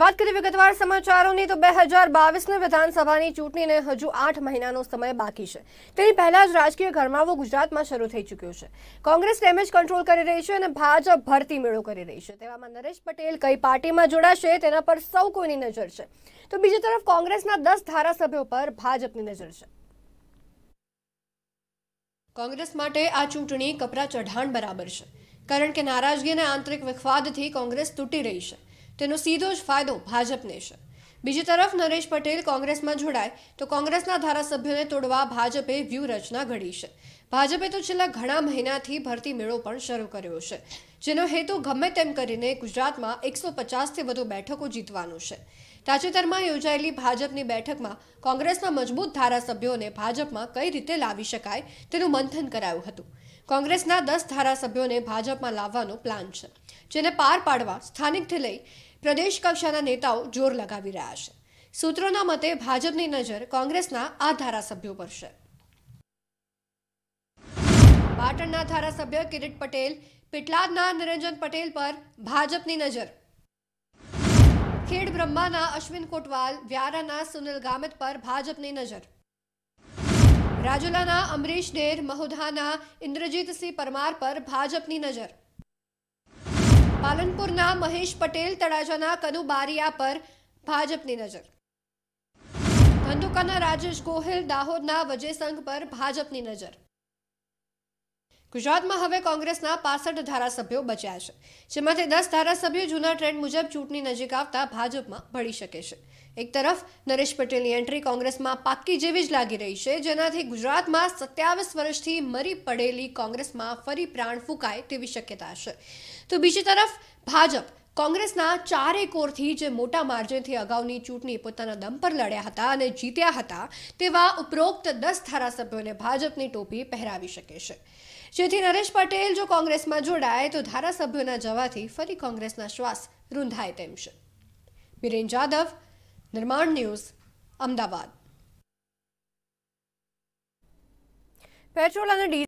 વાત કરીએ વિગતવાર સમાચારોની તો બે હજાર બાવીસની વિધાનસભાની ચૂંટણીને હજુ આઠ મહિનાનો સમય બાકી છે તેની પહેલા જ રાજકીય ગરમાવો ગુજરાતમાં શરૂ થઈ ચૂક્યો છે કોંગ્રેસ ડેમેજ કંટ્રોલ કરી રહી છે અને ભાજપ ભરતી મેળો કરી રહી છે તેવામાં નરેશ પટેલ કઈ પાર્ટીમાં જોડાશે તેના પર સૌ કોઈની નજર છે તો બીજી તરફ કોંગ્રેસના દસ ધારાસભ્યો પર ભાજપની નજર છે કોંગ્રેસ માટે આ ચૂંટણી કપરા ચઢાણ બરાબર છે કારણ કે નારાજગી અને આંતરિક વિખવાદથી કોંગ્રેસ તૂટી રહી છે તેનો સીધો જ ફાયદો ભાજપને છે બીજી તરફ નરેશ પટેલ કોંગ્રેસમાં જોડાય તો કોંગ્રેસના ધારાસભ્યોને તોડવા ભાજપે વ્યૂહરચના ઘડી છે ભાજપે તો છેલ્લા ઘણા મહિનાથી ભરતી મેળો પણ શરૂ કર્યો છે જેનો હેતુ ગમે તેમ કરીને ગુજરાતમાં એકસો પચાસથી વધુ બેઠકો જીતવાનો છે તાજેતરમાં યોજાયેલી ભાજપની બેઠકમાં કોંગ્રેસના મજબૂત ધારાસભ્યોને ભાજપમાં કઈ રીતે લાવી શકાય તેનું મંથન કરાયું હતું કોંગ્રેસના દસ ધારાસભ્યોને ભાજપમાં લાવવાનો પ્લાન છે જેને પાર પાડવા સ્થાનિકથી લઈ પ્રદેશ કક્ષાના નેતાઓ જોર લગાવી રહ્યા છે સૂત્રોના મતે ભાજપની નજર કોંગ્રેસના આ ધારાસભ્યો પર છે પાટણના ધારાસભ્ય કિરીટ પટેલ પિટલાદના નિરંજન પટેલ પર ભાજપની નજર ખેડ બ્રહ્માના અશ્વિન કોટવાલ વ્યારાના સુનિલ ગામિત પર ભાજપની નજર રાજુલાના અમરીશ ડેર મહોધાના ઇન્દ્રજીતસિંહ પરમાર પર ભાજપની નજર પાલનપુરના મહેશ પટેલ તળાજાના કનુબારિયા પર ભાજપની નજર ધંધુકાના રાજેશ ગોહિલ દાહોદના વજય સંઘ પર ભાજપની નજર ગુજરાતમાં હવે કોંગ્રેસના પાસઠ ધારાસભ્યો બચ્યા છે જેમાંથી દસ ધારાસભ્યો જૂના ટ્રેન્ડ મુજબ ચૂંટણી નજીક આવતા ભાજપમાં ભળી શકે છે એક તરફ નરેશ પટેલની એન્ટ્રી કોંગ્રેસમાં પાક્કી જેવી જ લાગી રહી છે જેનાથી ગુજરાતમાં સત્યાવીસ વર્ષથી મરી પડેલી કોંગ્રેસમાં ફરી પ્રાણ ફૂંકાય તેવી શક્યતા છે તો બીજી તરફ ભાજપ કોંગ્રેસના ચારે કોરથી જે મોટા માર્જિનથી અગાઉની ચૂંટણી પોતાના દમ પર લડ્યા હતા અને જીત્યા હતા તેવા ઉપરોક્ત દસ ધારાસભ્યોને ભાજપની ટોપી પહેરાવી શકે છે જેથી નરેશ પટેલ જો કોંગ્રેસમાં જોડાય તો ધારાસભ્યોના જવાથી ફરી કોંગ્રેસના શ્વાસ રૂંધાય તેમ છે બિરેન જાદવ નિર્માણ ન્યૂઝ અમદાવાદ પેટ્રોલ અને ડીઝલ